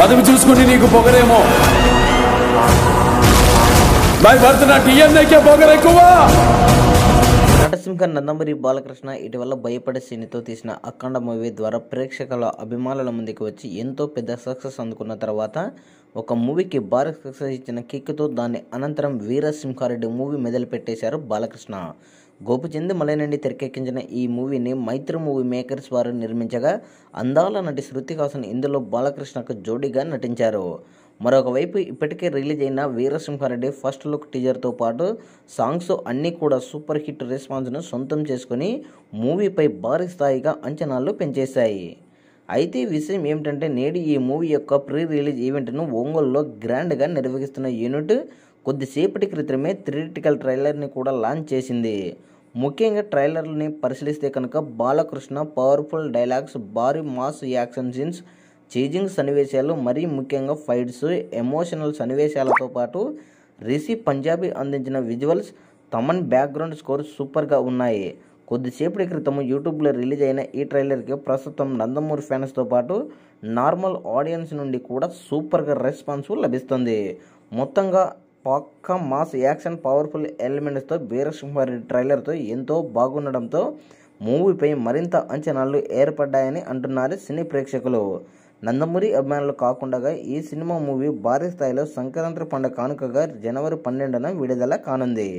పదవి చూసుకుని నీకు పొగరేమో మై నటసింహ నందమూరి బాలకృష్ణ ఇటీవల భయపడే సీనితో తీసిన అఖండ మూవీ ద్వారా ప్రేక్షకుల అభిమానుల ముందుకు వచ్చి ఎంతో పెద్ద సక్సెస్ అందుకున్న తర్వాత ఒక మూవీకి భారీ సక్సెస్ ఇచ్చిన కిక్తో దాన్ని అనంతరం వీరసింహారెడ్డి మూవీ మెదలు పెట్టేశారు బాలకృష్ణ మలై నుండి తెరకెక్కించిన ఈ మూవీని మైత్రి మూవీ మేకర్స్ వారు నిర్మించగా అందాల నటి శృతి హాసన్ ఇందులో బాలకృష్ణకు జోడీగా నటించారు మరొకవైపు ఇప్పటికే రిలీజ్ అయిన వీరసింహారెడ్డి ఫస్ట్ లుక్ టీజర్తో పాటు సాంగ్స్ అన్నీ కూడా సూపర్ హిట్ రెస్పాన్స్ను సొంతం చేసుకుని మూవీపై భారీ స్థాయిగా అంచనాలు పెంచేశాయి అయితే విషయం ఏమిటంటే నేడు ఈ మూవీ యొక్క ప్రీ రిలీజ్ ఈవెంట్ను ఒంగోలులో గ్రాండ్గా నిర్వహిస్తున్న యూనిట్ కొద్దిసేపటి క్రితమే థిరిటికల్ ట్రైలర్ని కూడా లాంచ్ చేసింది ముఖ్యంగా ట్రైలర్ని పరిశీలిస్తే కనుక బాలకృష్ణ పవర్ఫుల్ డైలాగ్స్ భారీ మాస్ యాక్షన్ సీన్స్ చేజింగ్ సన్నివేశాలు మరీ ముఖ్యంగా ఫైట్స్ ఎమోషనల్ సన్నివేశాలతో పాటు రిషి పంజాబీ అందించిన విజువల్స్ తమన్ బ్యాక్గ్రౌండ్ స్కోర్ సూపర్గా ఉన్నాయి కొద్దిసేపటి క్రితం యూట్యూబ్లో రిలీజ్ అయిన ఈ ట్రైలర్కి ప్రస్తుతం నందమూరి ఫ్యాన్స్తో పాటు నార్మల్ ఆడియన్స్ నుండి కూడా సూపర్గా రెస్పాన్స్ లభిస్తుంది మొత్తంగా పక్క మాస్ యాక్షన్ పవర్ఫుల్ ఎలిమెంట్స్తో బీరసింహారెడ్డి ట్రైలర్తో ఎంతో బాగుండడంతో మూవీపై మరింత అంచనాలు ఏర్పడ్డాయని అంటున్నారు సినీ ప్రేక్షకులు నందమూరి అభిమానులు కాకుండా ఈ సినిమా మూవీ భారీ స్థాయిలో సంక్రాంతి పండుగ కానుకగా జనవరి పన్నెండున విడుదల కానుంది